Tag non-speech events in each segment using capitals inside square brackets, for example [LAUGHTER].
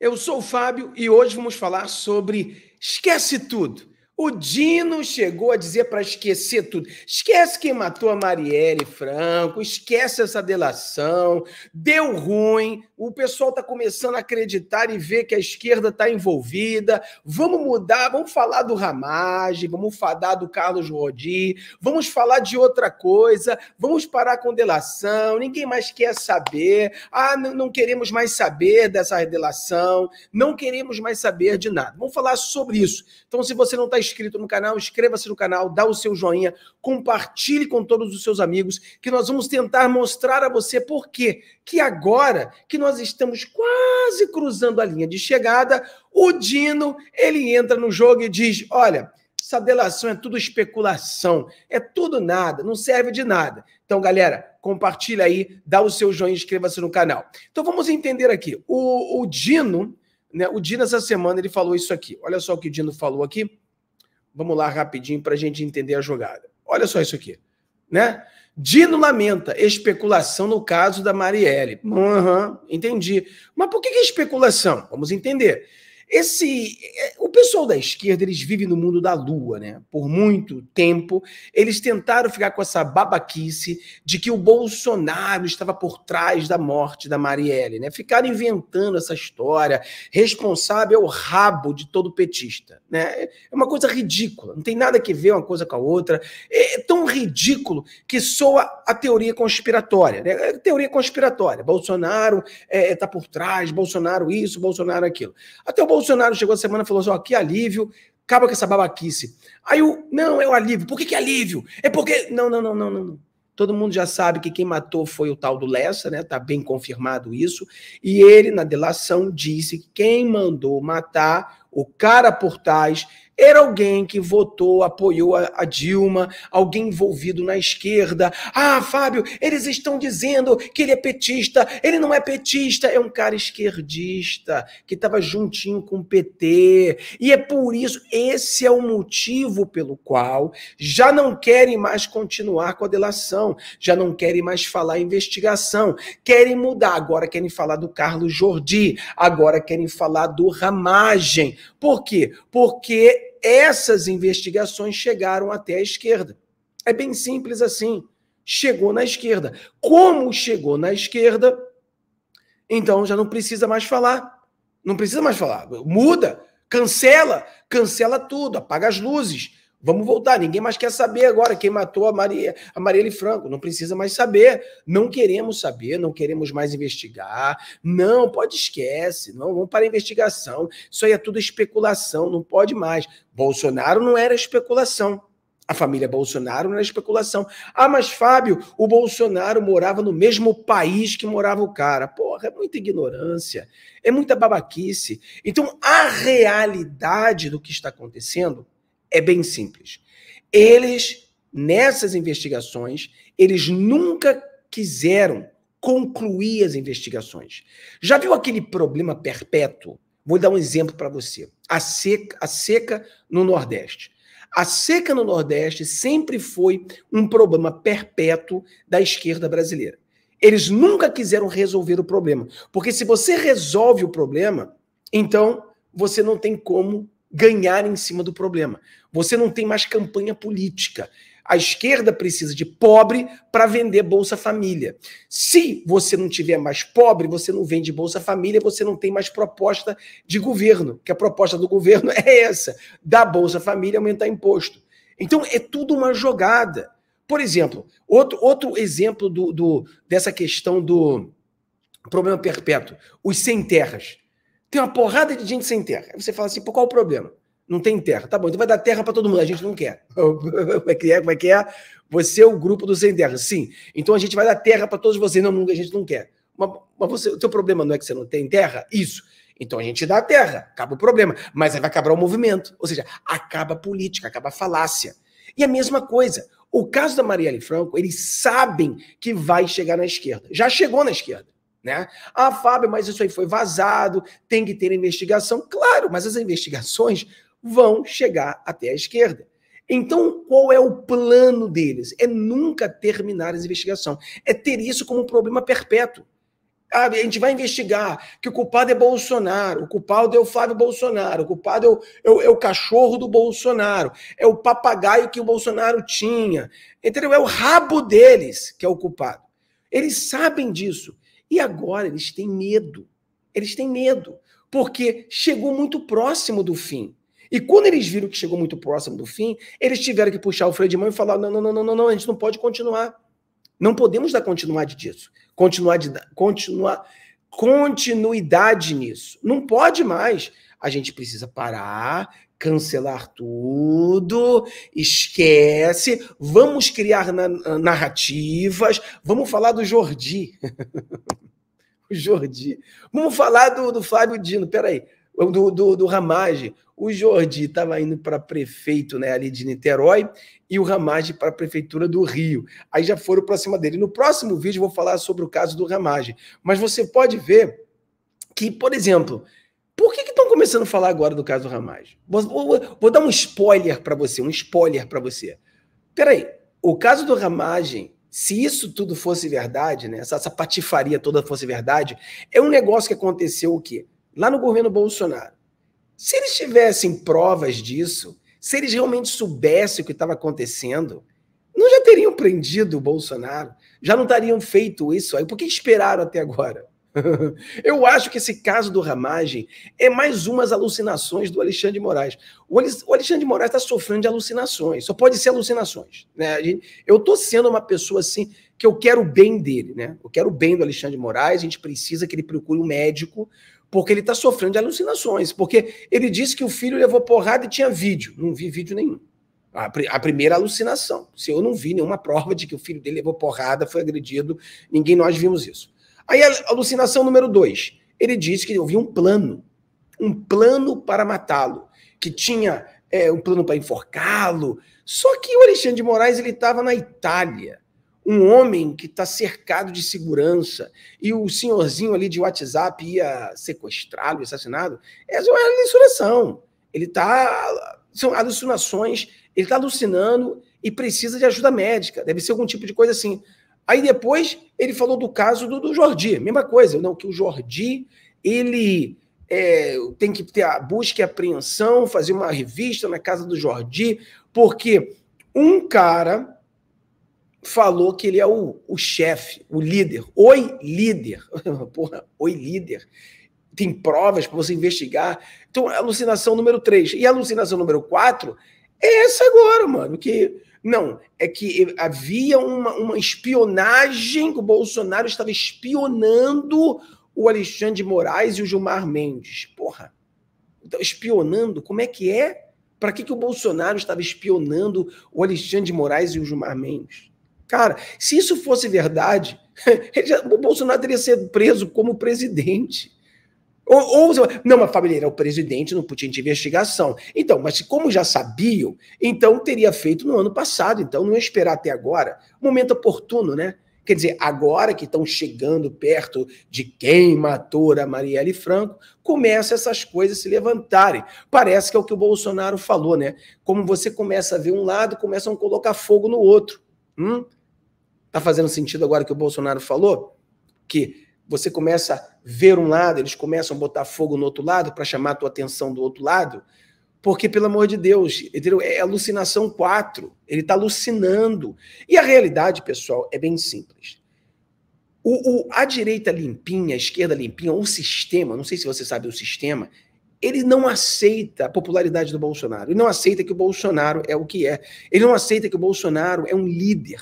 Eu sou o Fábio e hoje vamos falar sobre esquece tudo. O Dino chegou a dizer para esquecer tudo. Esquece quem matou a Marielle Franco, esquece essa delação, deu ruim, o pessoal está começando a acreditar e ver que a esquerda está envolvida. Vamos mudar, vamos falar do Ramage, vamos falar do Carlos Rodi, vamos falar de outra coisa, vamos parar com delação, ninguém mais quer saber. Ah, não queremos mais saber dessa delação, não queremos mais saber de nada. Vamos falar sobre isso. Então, se você não está inscrito no canal, inscreva-se no canal, dá o seu joinha, compartilhe com todos os seus amigos, que nós vamos tentar mostrar a você por quê. Que agora que nós estamos quase cruzando a linha de chegada, o Dino, ele entra no jogo e diz, olha, essa delação é tudo especulação, é tudo nada, não serve de nada. Então, galera, compartilha aí, dá o seu joinha, inscreva-se no canal. Então, vamos entender aqui. O, o Dino, né? O Dino essa semana ele falou isso aqui. Olha só o que o Dino falou aqui. Vamos lá rapidinho para a gente entender a jogada. Olha só isso aqui, né? Dino lamenta especulação no caso da Marielle. Uhum, entendi. Mas por que, que especulação? Vamos entender. Esse, é, o pessoal da esquerda, eles vivem no mundo da lua, né? Por muito tempo, eles tentaram ficar com essa babaquice de que o Bolsonaro estava por trás da morte da Marielle, né? Ficaram inventando essa história, responsável é o rabo de todo petista, né? É uma coisa ridícula, não tem nada que ver uma coisa com a outra. É, é tão ridículo que soa a teoria conspiratória, né? É teoria conspiratória. Bolsonaro está é, tá por trás, Bolsonaro isso, Bolsonaro aquilo. Até o Bolsonaro chegou essa semana e falou assim: ó, que alívio, acaba com essa babaquice. Aí o, não, é o alívio. Por que, que é alívio? É porque. Não, não, não, não, não. Todo mundo já sabe que quem matou foi o tal do Lessa, né? Tá bem confirmado isso. E ele, na delação, disse que quem mandou matar o cara por trás era alguém que votou, apoiou a, a, Dilma, alguém envolvido na esquerda. Ah, Fábio, eles estão dizendo que ele é petista. Ele não é petista, é um cara esquerdista que estava juntinho com o PT. E é por isso, esse é o motivo pelo qual já não querem mais continuar com a delação, já não querem mais falar investigação, querem mudar. Agora querem falar do Carlos Jordi, agora querem falar do Ramagem. Por quê? Porque essas investigações chegaram até a esquerda. É bem simples assim. Chegou na esquerda. Como chegou na esquerda, então já não precisa mais falar. Não precisa mais falar. Muda, cancela, cancela tudo, apaga as luzes Vamos voltar, ninguém mais quer saber agora quem matou a Maria, a Marielle Franco, não precisa mais saber, não queremos saber, não queremos mais investigar. Não, pode esquece, não, vamos para a investigação. Isso aí é tudo especulação, não pode mais. Bolsonaro não era especulação. A família Bolsonaro não era especulação. Ah, mas Fábio, o Bolsonaro morava no mesmo país que morava o cara. Porra, é muita ignorância, é muita babaquice. Então, a realidade do que está acontecendo é bem simples. Eles, nessas investigações, eles nunca quiseram concluir as investigações. Já viu aquele problema perpétuo? Vou dar um exemplo para você. A seca, a seca no Nordeste. A seca no Nordeste sempre foi um problema perpétuo da esquerda brasileira. Eles nunca quiseram resolver o problema, porque se você resolve o problema, então você não tem como ganhar em cima do problema. Você não tem mais campanha política. A esquerda precisa de pobre para vender Bolsa Família. Se você não tiver mais pobre, você não vende Bolsa Família, você não tem mais proposta de governo, que a proposta do governo [LAUGHS] é essa: da Bolsa Família aumentar imposto. Então é tudo uma jogada. Por exemplo, outro, outro exemplo do, do dessa questão do problema perpétuo: os sem terras. Tem uma porrada de gente sem terra. Aí você fala assim, por qual o problema? Não tem terra. Tá bom, então vai dar terra para todo mundo. A gente não quer. [LAUGHS] Como é que é? Como é que é? Você é o grupo dos sem terra. Sim. Então a gente vai dar terra para todos vocês. Não, a gente não quer. Mas, mas você, o teu problema não é que você não tem terra? Isso. Então a gente dá a terra, acaba o problema. Mas aí vai acabar o movimento. Ou seja, acaba a política, acaba a falácia. E a mesma coisa. O caso da Marielle Franco, eles sabem que vai chegar na esquerda. Já chegou na esquerda. Né? Ah, Fábio, mas isso aí foi vazado, tem que ter investigação. Claro, mas as investigações vão chegar até a esquerda. Então, qual é o plano deles? É nunca terminar a investigação, é ter isso como um problema perpétuo. Ah, a gente vai investigar que o culpado é Bolsonaro, o culpado é o Fábio Bolsonaro, o culpado é o, é o, é o cachorro do Bolsonaro, é o papagaio que o Bolsonaro tinha, entendeu? É o rabo deles que é o culpado. Eles sabem disso. E agora eles têm medo. Eles têm medo, porque chegou muito próximo do fim. E quando eles viram que chegou muito próximo do fim, eles tiveram que puxar o freio de mão e falar: não, não, não, não, não, a gente não pode continuar. Não podemos dar continuidade disso. Continuar de, continuar, continuidade nisso. Não pode mais. A gente precisa parar, cancelar tudo, esquece, vamos criar narrativas, vamos falar do Jordi. [LAUGHS] o Jordi. Vamos falar do, do Fábio Dino, peraí, do, do, do Ramage. O Jordi estava indo para prefeito né, ali de Niterói e o Ramage para a prefeitura do Rio. Aí já foram para cima dele. No próximo vídeo vou falar sobre o caso do Ramage. Mas você pode ver que, por exemplo, por que estão começando a falar agora do caso Ramage? Vou, vou, vou dar um spoiler para você, um spoiler para você. Peraí, o caso do Ramagem, se isso tudo fosse verdade, né, essa, essa patifaria toda fosse verdade, é um negócio que aconteceu o quê? Lá no governo Bolsonaro. Se eles tivessem provas disso, se eles realmente soubessem o que estava acontecendo, não já teriam prendido o Bolsonaro, já não teriam feito isso aí. Por que esperaram até agora? [LAUGHS] Eu acho que esse caso do Ramagem é mais umas alucinações do Alexandre de Moraes. O Alexandre de Moraes está sofrendo de alucinações, só pode ser alucinações. Né? Eu estou sendo uma pessoa assim que eu quero o bem dele, né? Eu quero o bem do Alexandre de Moraes, a gente precisa que ele procure um médico, porque ele está sofrendo de alucinações, porque ele disse que o filho levou porrada e tinha vídeo. Não vi vídeo nenhum. A, a, primeira alucinação. Se eu não vi nenhuma prova de que o filho dele levou porrada, foi agredido, ninguém nós vimos isso. Aí a alucinação número dois. Ele disse que ouviu um plano. Um plano para matá-lo. Que tinha é, um plano para enforcá-lo. Só que o Alexandre de Moraes ele estava na Itália. Um homem que está cercado de segurança e o senhorzinho ali de WhatsApp ia sequestrá-lo, assassinado. Essa é uma alucinação. Ele está. São alucinações, ele está alucinando e precisa de ajuda médica. Deve ser algum tipo de coisa assim. Aí depois ele falou do caso do, do Jordi, mesma coisa, não que o Jordi ele é, tem que ter a busca e apreensão, fazer uma revista na casa do Jordi, porque um cara falou que ele é o, o chefe, o líder. Oi, líder. [LAUGHS] Porra, oi, líder. Tem provas para você investigar. Então, alucinação número 3. E alucinação número 4 é essa agora, mano, que não, é que havia uma, uma espionagem, o Bolsonaro estava espionando o Alexandre de Moraes e o Gilmar Mendes. Porra, então, espionando, como é que é? Para que, que o Bolsonaro estava espionando o Alexandre de Moraes e o Gilmar Mendes? Cara, se isso fosse verdade, [LAUGHS] já, o Bolsonaro teria sido preso como presidente. Ou, ou não, mas era o presidente não podia de investigação. Então, mas como já sabiam, então teria feito no ano passado, então não ia esperar até agora. Momento oportuno, né? Quer dizer, agora que estão chegando perto de quem matou a Marielle Franco, começa essas coisas se levantarem. Parece que é o que o Bolsonaro falou, né? Como você começa a ver um lado, começam a colocar fogo no outro. Hum? Tá fazendo sentido agora que o Bolsonaro falou? Que você começa a ver um lado, eles começam a botar fogo no outro lado para chamar a tua atenção do outro lado, porque, pelo amor de Deus, entendeu? é alucinação 4, ele está alucinando. E a realidade, pessoal, é bem simples. O, o, a direita limpinha, a esquerda limpinha, o sistema, não sei se você sabe o sistema, ele não aceita a popularidade do Bolsonaro. Ele não aceita que o Bolsonaro é o que é. Ele não aceita que o Bolsonaro é um líder.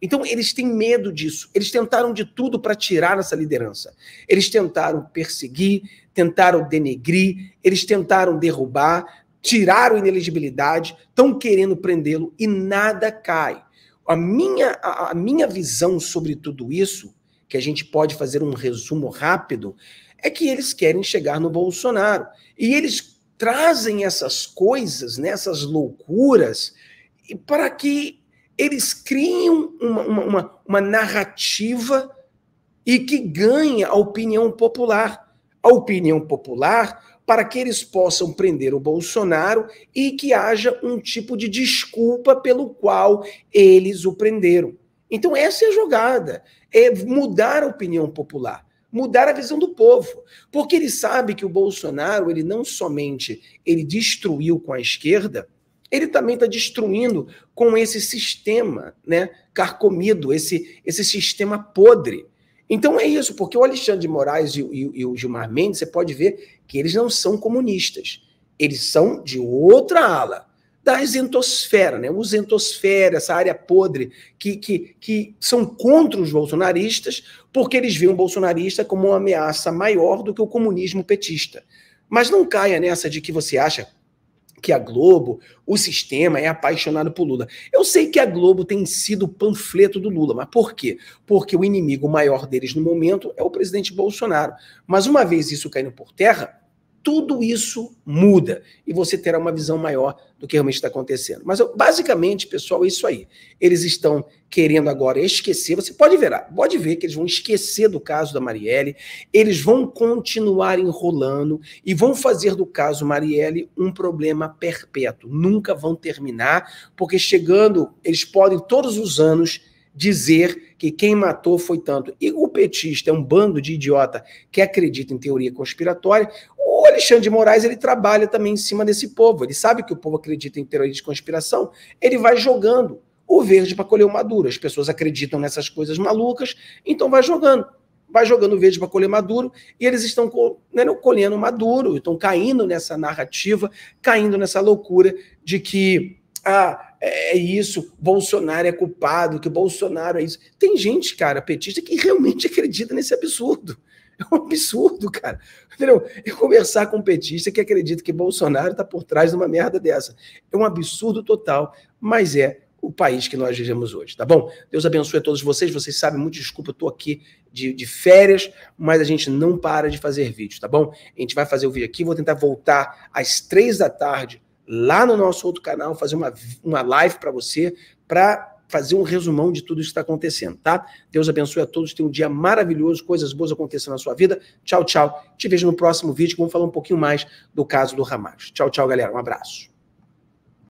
Então, eles têm medo disso. Eles tentaram de tudo para tirar essa liderança. Eles tentaram perseguir, tentaram denegrir, eles tentaram derrubar, tiraram inelegibilidade, estão querendo prendê-lo e nada cai. A minha, a, a minha visão sobre tudo isso, que a gente pode fazer um resumo rápido, é que eles querem chegar no Bolsonaro. E eles trazem essas coisas, né, essas loucuras, para que eles criam uma, uma, uma, uma narrativa e que ganha a opinião popular. A opinião popular para que eles possam prender o Bolsonaro e que haja um tipo de desculpa pelo qual eles o prenderam. Então, essa é a jogada: é mudar a opinião popular, mudar a visão do povo. Porque ele sabe que o Bolsonaro, ele não somente ele destruiu com a esquerda, ele também está destruindo com esse sistema né, carcomido, esse, esse sistema podre. Então é isso, porque o Alexandre de Moraes e, e, e o Gilmar Mendes, você pode ver que eles não são comunistas, eles são de outra ala da isentosfera, né? Usentosfera, essa área podre que, que, que são contra os bolsonaristas, porque eles veem o bolsonarista como uma ameaça maior do que o comunismo petista. Mas não caia nessa de que você acha, que a Globo, o sistema é apaixonado por Lula. Eu sei que a Globo tem sido o panfleto do Lula, mas por quê? Porque o inimigo maior deles no momento é o presidente Bolsonaro. Mas uma vez isso caindo por terra, tudo isso muda e você terá uma visão maior do que realmente está acontecendo. Mas eu, basicamente, pessoal, é isso aí. Eles estão querendo agora esquecer. Você pode ver, pode ver que eles vão esquecer do caso da Marielle, eles vão continuar enrolando e vão fazer do caso Marielle um problema perpétuo. Nunca vão terminar, porque chegando, eles podem todos os anos dizer que quem matou foi tanto. E o petista é um bando de idiota que acredita em teoria conspiratória. O Alexandre de Moraes ele trabalha também em cima desse povo. Ele sabe que o povo acredita em teorias de conspiração. Ele vai jogando o verde para colher o maduro. As pessoas acreditam nessas coisas malucas, então vai jogando. Vai jogando o verde para colher maduro e eles estão né, colhendo maduro, estão caindo nessa narrativa, caindo nessa loucura de que ah, é, é isso, Bolsonaro é culpado, que Bolsonaro é isso. Tem gente, cara, petista, que realmente [LAUGHS] acredita nesse absurdo. É um absurdo, cara. Entendeu? Eu conversar com um petista que acredita que Bolsonaro está por trás de uma merda dessa. É um absurdo total, mas é o país que nós vivemos hoje, tá bom? Deus abençoe a todos vocês. Vocês sabem, muito desculpa, eu estou aqui de, de férias, mas a gente não para de fazer vídeo, tá bom? A gente vai fazer o vídeo aqui, vou tentar voltar às três da tarde lá no nosso outro canal, fazer uma, uma live para você, para fazer um resumão de tudo isso que está acontecendo, tá? Deus abençoe a todos, tenha um dia maravilhoso, coisas boas acontecendo na sua vida. Tchau, tchau. Te vejo no próximo vídeo, vamos falar um pouquinho mais do caso do Hamas. Tchau, tchau, galera. Um abraço.